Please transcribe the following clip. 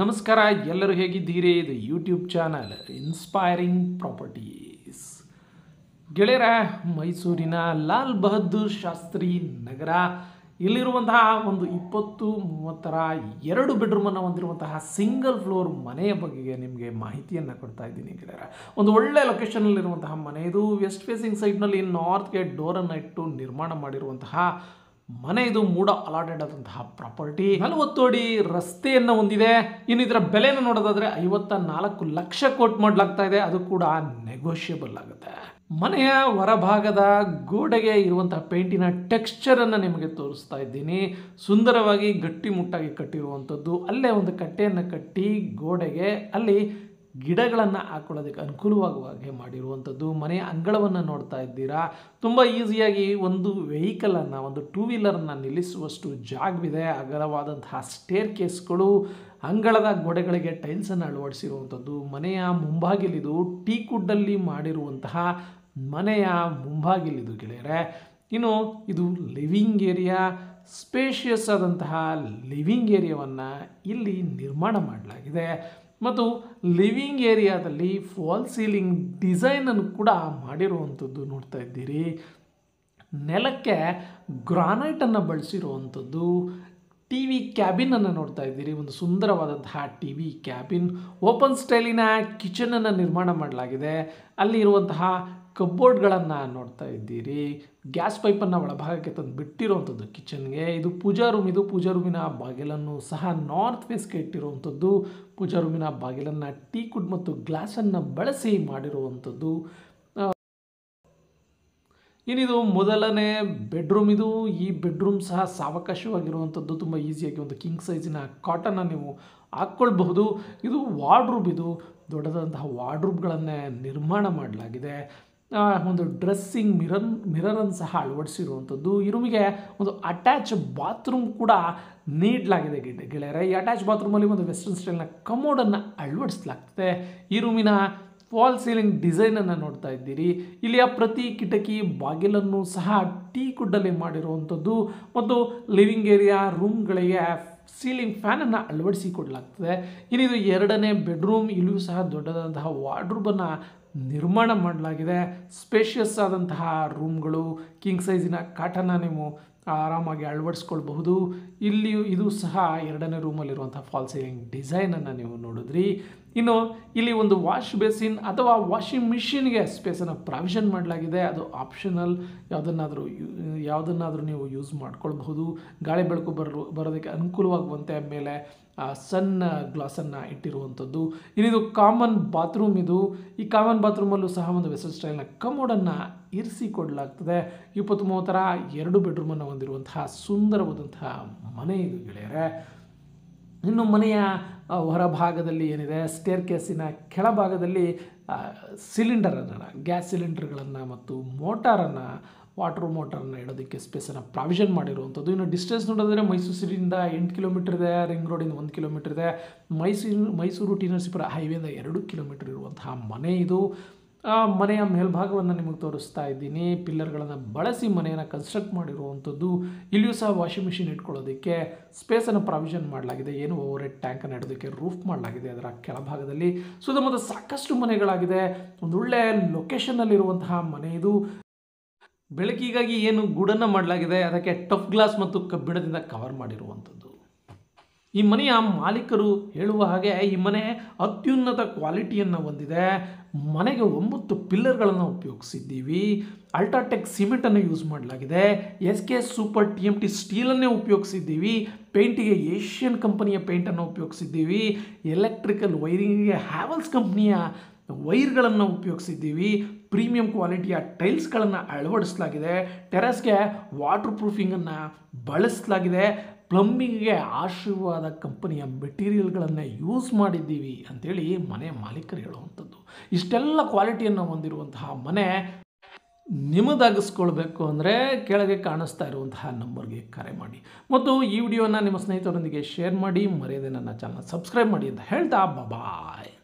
ನಮಸ್ಕಾರ ಎಲ್ಲರೂ ಹೇಗಿದ್ದೀರಿ ಇದು ಯೂಟ್ಯೂಬ್ ಚಾನಲ್ ಇನ್ಸ್ಪೈರಿಂಗ್ ಪ್ರಾಪರ್ಟೀಸ್ ಗೆಳೆಯರ ಮೈಸೂರಿನ ಲಾಲ್ ಬಹದ್ದೂರ್ ಶಾಸ್ತ್ರಿ ನಗರ ಇಲ್ಲಿರುವಂತಹ ಒಂದು ಇಪ್ಪತ್ತು ಮೂವತ್ತರ ಎರಡು ಬೆಡ್ರೂಮನ್ನು ಹೊಂದಿರುವಂತಹ ಸಿಂಗಲ್ ಫ್ಲೋರ್ ಮನೆಯ ಬಗ್ಗೆ ನಿಮಗೆ ಮಾಹಿತಿಯನ್ನು ಕೊಡ್ತಾ ಇದ್ದೀನಿ ಗೆಳೆಯರ ಒಂದು ಒಳ್ಳೆಯ ಲೊಕೇಶನಲ್ಲಿರುವಂತಹ ಮನೆ ಇದು ವೆಸ್ಟ್ ಫೇಸಿಂಗ್ ಸೈಡ್ನಲ್ಲಿ ನಾರ್ತ್ಗೆ ಡೋರನ್ನು ಇಟ್ಟು ನಿರ್ಮಾಣ ಮಾಡಿರುವಂತಹ ಮನೆ ಇದು ಮೂಡ ಅಲಾಟೆಡ್ ಆದಂತಹ ಪ್ರಾಪರ್ಟಿ ನಲವತ್ತು ಅಡಿ ರಸ್ತೆಯನ್ನು ಹೊಂದಿದೆ ಇನ್ನು ಇದರ ಬೆಲೆನ ನೋಡೋದಾದ್ರೆ ಐವತ್ತ ನಾಲ್ಕು ಲಕ್ಷ ಕೋಟ್ ಮಾಡ್ಲಾಗ್ತಾ ಇದೆ ಅದು ಕೂಡ ನೆಗೋಷಿಯಬಲ್ ಆಗುತ್ತೆ ಮನೆಯ ಹೊರಭಾಗದ ಗೋಡೆಗೆ ಇರುವಂತಹ ಪೇಂಟಿನ ಟೆಕ್ಸ್ಚರನ್ನು ನಿಮಗೆ ತೋರಿಸ್ತಾ ಇದ್ದೀನಿ ಸುಂದರವಾಗಿ ಗಟ್ಟಿಮುಟ್ಟಾಗಿ ಕಟ್ಟಿರುವಂಥದ್ದು ಅಲ್ಲೇ ಒಂದು ಕಟ್ಟೆಯನ್ನು ಕಟ್ಟಿ ಗೋಡೆಗೆ ಅಲ್ಲಿ ಗಿಡಗಳನ್ನು ಹಾಕೊಳ್ಳೋದಕ್ಕೆ ಅನುಕೂಲವಾಗುವ ಹಾಗೆ ಮಾಡಿರುವಂಥದ್ದು ಮನೆಯ ಅಂಗಳವನ್ನು ನೋಡ್ತಾ ಇದ್ದೀರಾ ತುಂಬ ಈಸಿಯಾಗಿ ಒಂದು ವೆಹಿಕಲನ್ನು ಒಂದು ಟೂ ವೀಲರನ್ನು ನಿಲ್ಲಿಸುವಷ್ಟು ಜಾಗವಿದೆ ಅಗಲವಾದಂತಹ ಸ್ಟೇರ್ ಕೇಸ್ಗಳು ಅಂಗಳದ ಗೋಡೆಗಳಿಗೆ ಟೈಲ್ಸನ್ನು ಅಳವಡಿಸಿರುವಂಥದ್ದು ಮನೆಯ ಮುಂಭಾಗಿಲಿದು ಟೀ ಕುಡ್ಡಲ್ಲಿ ಮಾಡಿರುವಂತಹ ಮನೆಯ ಮುಂಭಾಗಿಲಿದು ಗೆಳೆಯರೆ ಇನ್ನು ಇದು ಲಿವಿಂಗ್ ಏರಿಯಾ ಸ್ಪೇಷಿಯಸ್ ಆದಂತಹ ಲಿವಿಂಗ್ ಏರಿಯಾವನ್ನು ಇಲ್ಲಿ ನಿರ್ಮಾಣ ಮಾಡಲಾಗಿದೆ ಮತ್ತು ಲಿವಿಂಗ್ ಏರಿಯಾದಲ್ಲಿ ಫಾಲ್ ಸೀಲಿಂಗ್ ಡಿಸೈನನ್ನು ಕೂಡ ಮಾಡಿರುವಂಥದ್ದು ನೋಡ್ತಾ ಇದ್ದೀರಿ ನೆಲಕ್ಕೆ ಗ್ರಾನೈಟನ್ನು ಬಳಸಿರುವಂಥದ್ದು ಟಿ ವಿ ಕ್ಯಾಬಿನನ್ನು ನೋಡ್ತಾ ಇದ್ದೀರಿ ಒಂದು ಸುಂದರವಾದಂತಹ ಟಿ ವಿ ಕ್ಯಾಬಿನ್ ಓಪನ್ ಸ್ಟೈಲಿನ ಕಿಚನನ್ನು ನಿರ್ಮಾಣ ಮಾಡಲಾಗಿದೆ ಅಲ್ಲಿರುವಂತಹ ಕಬೋರ್ಡ್ಗಳನ್ನು ನೋಡ್ತಾ ಇದ್ದೀರಿ ಗ್ಯಾಸ್ ಪೈಪನ್ನು ಒಳಭಾಗಕ್ಕೆ ತಂದು ಬಿಟ್ಟಿರುವಂಥದ್ದು ಕಿಚನ್ಗೆ ಇದು ಪೂಜಾ ರೂಮ್ ಇದು ಪೂಜಾ ರೂಮಿನ ಬಾಗಿಲನ್ನು ಸಹ ನಾರ್ತ್ ಫೇಸ್ಗೆ ಇಟ್ಟಿರುವಂಥದ್ದು ಪೂಜಾ ರೂಮಿನ ಬಾಗಿಲನ್ನು ಟೀ ಕುಡ್ ಮತ್ತು ಗ್ಲಾಸನ್ನು ಬಳಸಿ ಮಾಡಿರುವಂಥದ್ದು ಇನ್ನಿದು ಮೊದಲನೇ ಬೆಡ್ರೂಮ್ ಇದು ಈ ಬೆಡ್ರೂಮ್ ಸಹ ಸಾವಕಾಶವಾಗಿರುವಂಥದ್ದು ತುಂಬ ಈಸಿಯಾಗಿ ಒಂದು ಕಿಂಗ್ ಸೈಜಿನ ಕಾಟನ್ನು ನೀವು ಹಾಕ್ಕೊಳ್ಬಹುದು ಇದು ವಾರ್ಡ್ರೂಬ್ ಇದು ದೊಡ್ಡದಾದಂತಹ ವಾರ್ಡ್ರೂಬ್ಗಳನ್ನೇ ನಿರ್ಮಾಣ ಮಾಡಲಾಗಿದೆ ಒಂದು ಡ್ರೆಸ್ಸಿಂಗ್ ಮಿರರ್ ಮಿರರನ್ನು ಸಹ ಅಳವಡಿಸಿರುವಂಥದ್ದು ರೂಮಿಗೆ ಒಂದು ಅಟ್ಯಾಚ್ ಬಾತ್ರೂಮ್ ಕೂಡ ನೀಡಲಾಗಿದೆ ಗಿಡ ಗೆಳೆಯರೆ ಈ ಅಟ್ಯಾಚ್ ಬಾತ್ರೂಮಲ್ಲಿ ಒಂದು ವೆಸ್ಟರ್ನ್ ಸ್ಟೈಲ್ನ ಕಮೋಡನ್ನು ಅಳವಡಿಸಲಾಗ್ತದೆ ಈ ರೂಮಿನ ಫಾಲ್ ಸೀಲಿಂಗ್ ಡಿಸೈನನ್ನು ನೋಡ್ತಾ ಇದ್ದೀರಿ ಇಲ್ಲಿಯ ಪ್ರತಿ ಕಿಟಕಿ ಬಾಗಿಲನ್ನು ಸಹ ಟೀ ಕುಡ್ಡಲ್ಲಿ ಮಾಡಿರುವಂಥದ್ದು ಮತ್ತು ಲಿವಿಂಗ್ ಏರಿಯಾ ರೂಮ್ಗಳಿಗೆ ಸೀಲಿಂಗ್ ಫ್ಯಾನನ್ನು ಅಳವಡಿಸಿಕೊಡಲಾಗ್ತದೆ ಇನ್ನಿದು ಎರಡನೇ ಬೆಡ್ರೂಮ್ ಇಲ್ಲಿಯೂ ಸಹ ದೊಡ್ಡದಾದಂತಹ ವಾರ್ಡ್ರೂಬನ್ನು ನಿರ್ಮಾಣ ಮಾಡಲಾಗಿದೆ ಸ್ಪೇಷಿಯಸ್ ಆದಂತಹ ರೂಮ್ಗಳು ಕಿಂಗ್ ಸೈಜಿನ ಕಾಟನ್ನು ನೀವು ಆರಾಮಾಗಿ ಅಳವಡಿಸ್ಕೊಳ್ಬಹುದು ಇಲ್ಲಿ ಇದು ಸಹ ಎರಡನೇ ರೂಮಲ್ಲಿರುವಂಥ ಫಾಲ್ ಸೀಲಿಂಗ್ ಡಿಸೈನನ್ನು ನೀವು ನೋಡಿದ್ರಿ ಇನ್ನು ಇಲ್ಲಿ ಒಂದು ವಾಶ್ ಬೇಸಿನ್ ಅಥವಾ ವಾಷಿಂಗ್ ಮಿಷಿನ್ಗೆ ಸ್ಪೇಸನ್ನು ಪ್ರಾವಿಷನ್ ಮಾಡಲಾಗಿದೆ ಅದು ಆಪ್ಷನಲ್ ಯಾವುದನ್ನಾದರೂ ಯಾವುದನ್ನಾದರೂ ನೀವು ಯೂಸ್ ಮಾಡ್ಕೊಳ್ಬಹುದು ಗಾಳಿ ಬೆಳಕು ಬರಲು ಬರೋದಕ್ಕೆ ಅನುಕೂಲವಾಗುವಂತೆ ಮೇಲೆ ಸಣ್ಣ ಗ್ಲಾಸನ್ನು ಇಟ್ಟಿರುವಂಥದ್ದು ಇನ್ನಿದು ಕಾಮನ್ ಬಾತ್ರೂಮ್ ಇದು ಈ ಕಾಮನ್ ಬಾತ್ರೂಮಲ್ಲೂ ಸಹ ಒಂದು ವೆಸಲ್ ಸ್ಟೈಲ್ನ ಕಮೋಡನ್ನು ಇರಿಸಿಕೊಡ್ಲಾಗ್ತದೆ ಇಪ್ಪತ್ತ್ ಮೂವತ್ತರ ಎರಡು ಬೆಡ್ರೂಮನ್ನು ಹೊಂದಿರುವಂತಹ ಸುಂದರವಾದಂತಹ ಮನೆ ಇದು ಗೆಳೆಯರೆ ಇನ್ನು ಮನೆಯ ಹೊರಭಾಗದಲ್ಲಿ ಏನಿದೆ ಸ್ಟೇರ್ ಕೇಸಿನ ಕೆಳಭಾಗದಲ್ಲಿ ಸಿಲಿಂಡರನ್ನು ಗ್ಯಾಸ್ ಸಿಲಿಂಡರ್ಗಳನ್ನು ಮತ್ತು ಮೋಟಾರನ್ನು ವಾಟರ್ ಮೋಟರನ್ನು ಇಡೋದಕ್ಕೆ ಸ್ಪೇಸನ್ನು ಪ್ರಾವಿಷನ್ ಮಾಡಿರುವಂಥದ್ದು ಇನ್ನು ಡಿಸ್ಟೆನ್ಸ್ ನೋಡಿದ್ರೆ ಮೈಸೂರು ಸಿಟಿಯಿಂದ ಎಂಟು ಕಿಲೋಮೀಟರ್ ಇದೆ ರಿಂಗ್ ರೋಡಿಂದ ಒಂದು ಕಿಲೋಮೀಟರ್ ಇದೆ ಮೈಸೂರು ಮೈಸೂರು ಟಿ ನರಸೀಪುರ ಹೈವೇಯಿಂದ ಎರಡು ಕಿಲೋಮೀಟರ್ ಇರುವಂತಹ ಮನೆ ಇದು ಆ ಮನೆಯ ಮೇಲ್ಭಾಗವನ್ನು ನಿಮಗೆ ತೋರಿಸ್ತಾ ಇದ್ದೀನಿ ಪಿಲ್ಲರ್ಗಳನ್ನು ಬಳಸಿ ಮನೆಯನ್ನು ಕನ್ಸ್ಟ್ರಕ್ಟ್ ಮಾಡಿರುವಂಥದ್ದು ಇಲ್ಲಿಯೂ ಸಹ ವಾಷಿಂಗ್ ಮಿಷಿನ್ ಇಟ್ಕೊಳ್ಳೋದಕ್ಕೆ ಸ್ಪೇಸನ್ನು ಪ್ರಾವಿಷನ್ ಮಾಡಲಾಗಿದೆ ಏನು ಓವರ್ ಹೆಡ್ ಟ್ಯಾಂಕನ್ನು ಇಡೋದಕ್ಕೆ ರೂಫ್ ಮಾಡಲಾಗಿದೆ ಅದರ ಕೆಳಭಾಗದಲ್ಲಿ ಸುತ್ತಮುತ್ತ ಸಾಕಷ್ಟು ಮನೆಗಳಾಗಿದೆ ಒಂದೊಳ್ಳೆ ಲೊಕೇಶನ್ನಲ್ಲಿರುವಂತಹ ಮನೆ ಇದು ಬೆಳಕಿಗಾಗಿ ಏನು ಗೂಡನ್ನು ಮಾಡಲಾಗಿದೆ ಅದಕ್ಕೆ ಟಫ್ ಗ್ಲಾಸ್ ಮತ್ತು ಕಬ್ಬಿಣದಿಂದ ಕವರ್ ಮಾಡಿರುವಂಥದ್ದು ಈ ಮನೆಯ ಮಾಲೀಕರು ಹೇಳುವ ಹಾಗೆ ಈ ಮನೆ ಅತ್ಯುನ್ನತ ಕ್ವಾಲಿಟಿಯನ್ನು ಹೊಂದಿದೆ ಮನೆಗೆ ಒಂಬತ್ತು ಪಿಲ್ಲರ್ಗಳನ್ನು ಉಪಯೋಗಿಸಿದ್ದೀವಿ ಅಲ್ಟ್ರಾಟೆಕ್ ಸಿಮೆಂಟನ್ನು ಯೂಸ್ ಮಾಡಲಾಗಿದೆ S K super T M T ಸ್ಟೀಲನ್ನೇ ಉಪಯೋಗಿಸಿದ್ದೀವಿ ಪೇಂಟಿಗೆ ಏಷ್ಯನ್ ಕಂಪನಿಯ ಪೇಂಟನ್ನು ಉಪಯೋಗಿಸಿದ್ದೀವಿ ಎಲೆಕ್ಟ್ರಿಕಲ್ ವೈರಿಂಗಿಗೆ ಹ್ಯಾವಲ್ಸ್ ಕಂಪ್ನಿಯ ವೈರ್ಗಳನ್ನು ಉಪಯೋಗಿಸಿದ್ದೀವಿ ಪ್ರೀಮಿಯಂ ಕ್ವಾಲಿಟಿಯ ಟೈಲ್ಸ್ಗಳನ್ನು ಅಳವಡಿಸಲಾಗಿದೆ ಟೆರೆಸ್ಗೆ ವಾಟರ್ ಪ್ರೂಫಿಂಗನ್ನು ಬಳಸಲಾಗಿದೆ ಪ್ಲಂಬಿಂಗ್ಗೆ ಆಶೀರ್ವಾದ ಕಂಪನಿಯ ಮೆಟೀರಿಯಲ್ಗಳನ್ನು ಯೂಸ್ ಮಾಡಿದ್ದೀವಿ ಅಂಥೇಳಿ ಮನೆ ಮಾಲೀಕರು ಹೇಳುವಂಥದ್ದು ಇಷ್ಟೆಲ್ಲ ಕ್ವಾಲಿಟಿಯನ್ನು ಹೊಂದಿರುವಂತಹ ಮನೆ ನಿಮ್ಮದಾಗಿಸ್ಕೊಳ್ಬೇಕು ಅಂದರೆ ಕೆಳಗೆ ಕಾಣಿಸ್ತಾ ಇರುವಂತಹ ನಂಬರ್ಗೆ ಕರೆ ಮಾಡಿ ಮತ್ತು ಈ ವಿಡಿಯೋನ ನಿಮ್ಮ ಸ್ನೇಹಿತರೊಂದಿಗೆ ಶೇರ್ ಮಾಡಿ ಮರೆಯದೆ ನನ್ನ ಚಾನಲ್ ಸಬ್ಸ್ಕ್ರೈಬ್ ಮಾಡಿ ಅಂತ ಹೇಳ್ತಾ ಬಾಯ್